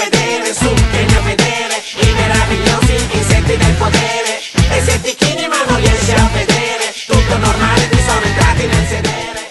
vedere su, vieni a vedere I meravigliosi insetti del potere Insetti chini ma non riesci a vedere Tutto normale, ti sono entrati nel sedere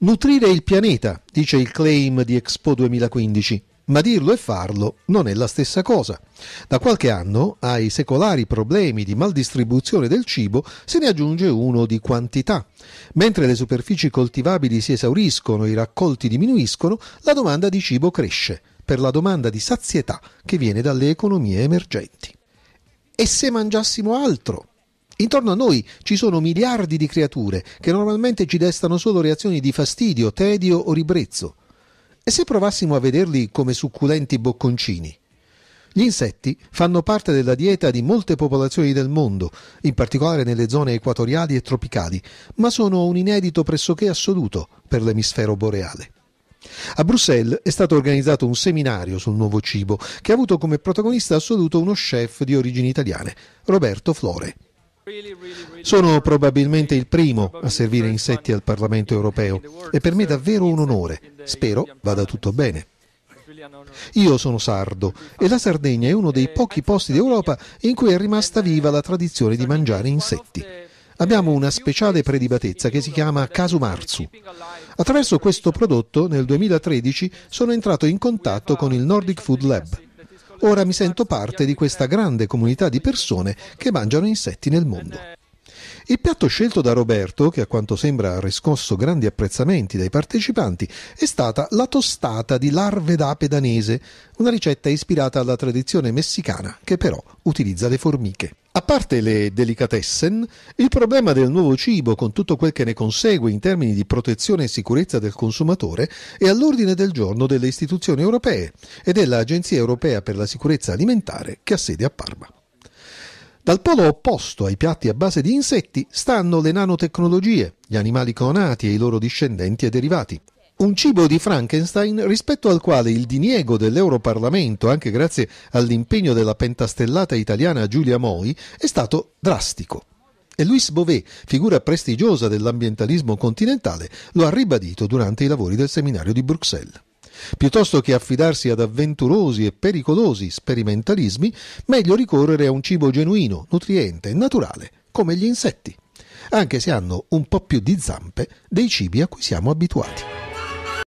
Nutrire il pianeta, dice il claim di Expo 2015 ma dirlo e farlo non è la stessa cosa. Da qualche anno ai secolari problemi di maldistribuzione del cibo se ne aggiunge uno di quantità. Mentre le superfici coltivabili si esauriscono i raccolti diminuiscono, la domanda di cibo cresce per la domanda di sazietà che viene dalle economie emergenti. E se mangiassimo altro? Intorno a noi ci sono miliardi di creature che normalmente ci destano solo reazioni di fastidio, tedio o ribrezzo. E se provassimo a vederli come succulenti bocconcini? Gli insetti fanno parte della dieta di molte popolazioni del mondo, in particolare nelle zone equatoriali e tropicali, ma sono un inedito pressoché assoluto per l'emisfero boreale. A Bruxelles è stato organizzato un seminario sul nuovo cibo che ha avuto come protagonista assoluto uno chef di origini italiane, Roberto Flore. Sono probabilmente il primo a servire insetti al Parlamento europeo e per me è davvero un onore. Spero vada tutto bene. Io sono sardo e la Sardegna è uno dei pochi posti d'Europa in cui è rimasta viva la tradizione di mangiare insetti abbiamo una speciale predibatezza che si chiama Kasumarzu. Attraverso questo prodotto nel 2013 sono entrato in contatto con il Nordic Food Lab. Ora mi sento parte di questa grande comunità di persone che mangiano insetti nel mondo. Il piatto scelto da Roberto, che a quanto sembra ha riscosso grandi apprezzamenti dai partecipanti, è stata la tostata di larve d'ape danese, una ricetta ispirata alla tradizione messicana che però utilizza le formiche. A parte le delicatessen, il problema del nuovo cibo, con tutto quel che ne consegue in termini di protezione e sicurezza del consumatore, è all'ordine del giorno delle istituzioni europee e dell'Agenzia europea per la sicurezza alimentare che ha sede a Parma. Dal polo opposto ai piatti a base di insetti stanno le nanotecnologie, gli animali clonati e i loro discendenti e derivati un cibo di Frankenstein rispetto al quale il diniego dell'Europarlamento, anche grazie all'impegno della pentastellata italiana Giulia Moi, è stato drastico. E Louis Bové, figura prestigiosa dell'ambientalismo continentale, lo ha ribadito durante i lavori del seminario di Bruxelles. Piuttosto che affidarsi ad avventurosi e pericolosi sperimentalismi, meglio ricorrere a un cibo genuino, nutriente e naturale, come gli insetti, anche se hanno un po' più di zampe dei cibi a cui siamo abituati.